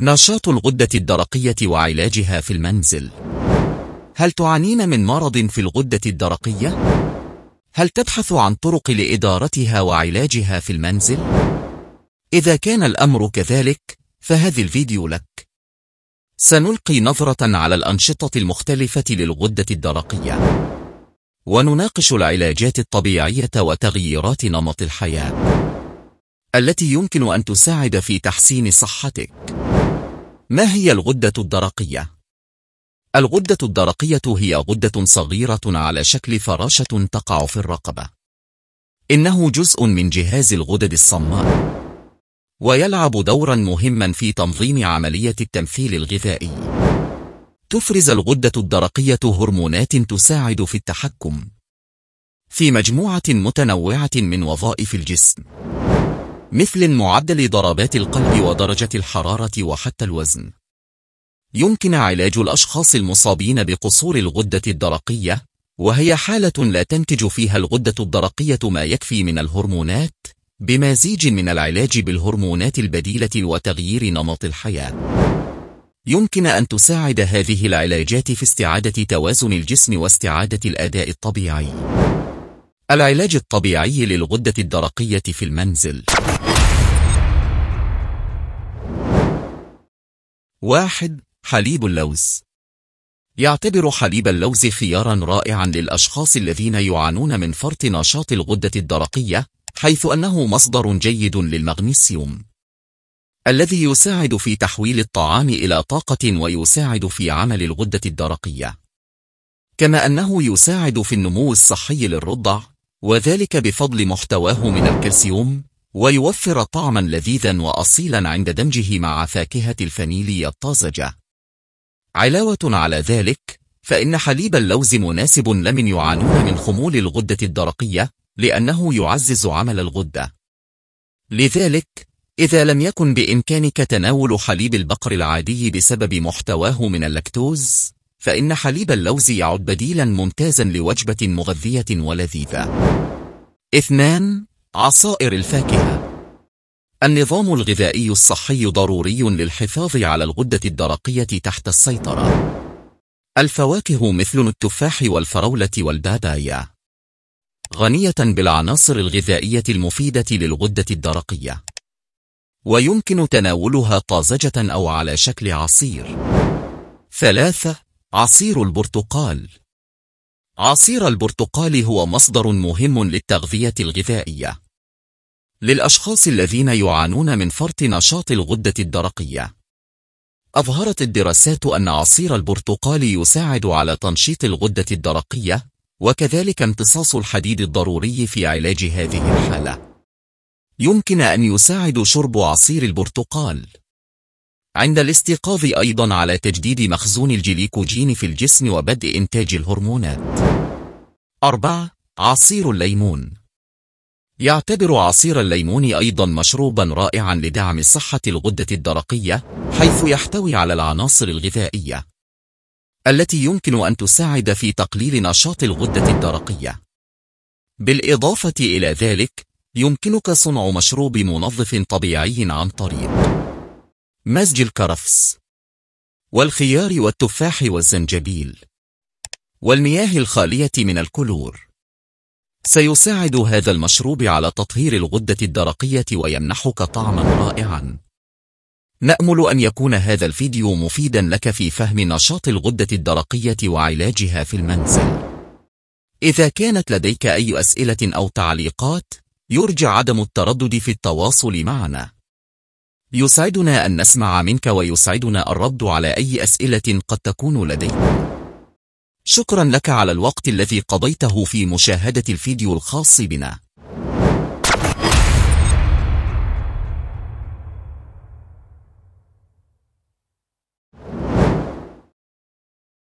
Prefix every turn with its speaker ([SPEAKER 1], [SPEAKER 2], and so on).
[SPEAKER 1] نشاط الغدة الدرقية وعلاجها في المنزل هل تعانين من مرض في الغدة الدرقية؟ هل تبحث عن طرق لإدارتها وعلاجها في المنزل؟ إذا كان الأمر كذلك فهذا الفيديو لك سنلقي نظرة على الأنشطة المختلفة للغدة الدرقية ونناقش العلاجات الطبيعية وتغييرات نمط الحياة التي يمكن أن تساعد في تحسين صحتك ما هي الغدة الدرقية؟ الغدة الدرقية هي غدة صغيرة على شكل فراشة تقع في الرقبة إنه جزء من جهاز الغدد الصماء ويلعب دورا مهما في تنظيم عملية التمثيل الغذائي تفرز الغدة الدرقية هرمونات تساعد في التحكم في مجموعة متنوعة من وظائف الجسم مثل معدل ضربات القلب ودرجة الحرارة وحتى الوزن يمكن علاج الأشخاص المصابين بقصور الغدة الدرقية وهي حالة لا تنتج فيها الغدة الدرقية ما يكفي من الهرمونات بمزيج من العلاج بالهرمونات البديلة وتغيير نمط الحياة يمكن أن تساعد هذه العلاجات في استعادة توازن الجسم واستعادة الأداء الطبيعي العلاج الطبيعي للغدة الدرقية في المنزل واحد حليب اللوز يعتبر حليب اللوز خيارا رائعا للأشخاص الذين يعانون من فرط نشاط الغدة الدرقية حيث أنه مصدر جيد للمغنيسيوم الذي يساعد في تحويل الطعام إلى طاقة ويساعد في عمل الغدة الدرقية كما أنه يساعد في النمو الصحي للرضع وذلك بفضل محتواه من الكالسيوم ويوفر طعما لذيذا وأصيلا عند دمجه مع فاكهة الفانيليا الطازجة علاوة على ذلك فإن حليب اللوز مناسب لمن يعانون من خمول الغدة الدرقية لأنه يعزز عمل الغدة لذلك إذا لم يكن بإمكانك تناول حليب البقر العادي بسبب محتواه من اللاكتوز فإن حليب اللوز يعد بديلا ممتازا لوجبة مغذية ولذيذة اثنان عصائر الفاكهة النظام الغذائي الصحي ضروري للحفاظ على الغدة الدرقية تحت السيطرة الفواكه مثل التفاح والفرولة والبابايا غنية بالعناصر الغذائية المفيدة للغدة الدرقية ويمكن تناولها طازجة أو على شكل عصير ثلاثة عصير البرتقال عصير البرتقال هو مصدر مهم للتغذية الغذائية للأشخاص الذين يعانون من فرط نشاط الغدة الدرقية أظهرت الدراسات أن عصير البرتقال يساعد على تنشيط الغدة الدرقية وكذلك امتصاص الحديد الضروري في علاج هذه الحالة يمكن أن يساعد شرب عصير البرتقال عند الاستيقاظ أيضا على تجديد مخزون الجليكوجين في الجسم وبدء إنتاج الهرمونات 4. عصير الليمون يعتبر عصير الليمون أيضا مشروبا رائعا لدعم صحة الغدة الدرقية حيث يحتوي على العناصر الغذائية التي يمكن أن تساعد في تقليل نشاط الغدة الدرقية بالإضافة إلى ذلك يمكنك صنع مشروب منظف طبيعي عن طريق مزج الكرفس والخيار والتفاح والزنجبيل والمياه الخالية من الكلور سيساعد هذا المشروب على تطهير الغدة الدرقية ويمنحك طعما رائعا نأمل أن يكون هذا الفيديو مفيدا لك في فهم نشاط الغدة الدرقية وعلاجها في المنزل إذا كانت لديك أي أسئلة أو تعليقات يرجى عدم التردد في التواصل معنا يسعدنا أن نسمع منك ويسعدنا الرد على أي أسئلة قد تكون لديك شكرا لك على الوقت الذي قضيته في مشاهدة الفيديو الخاص بنا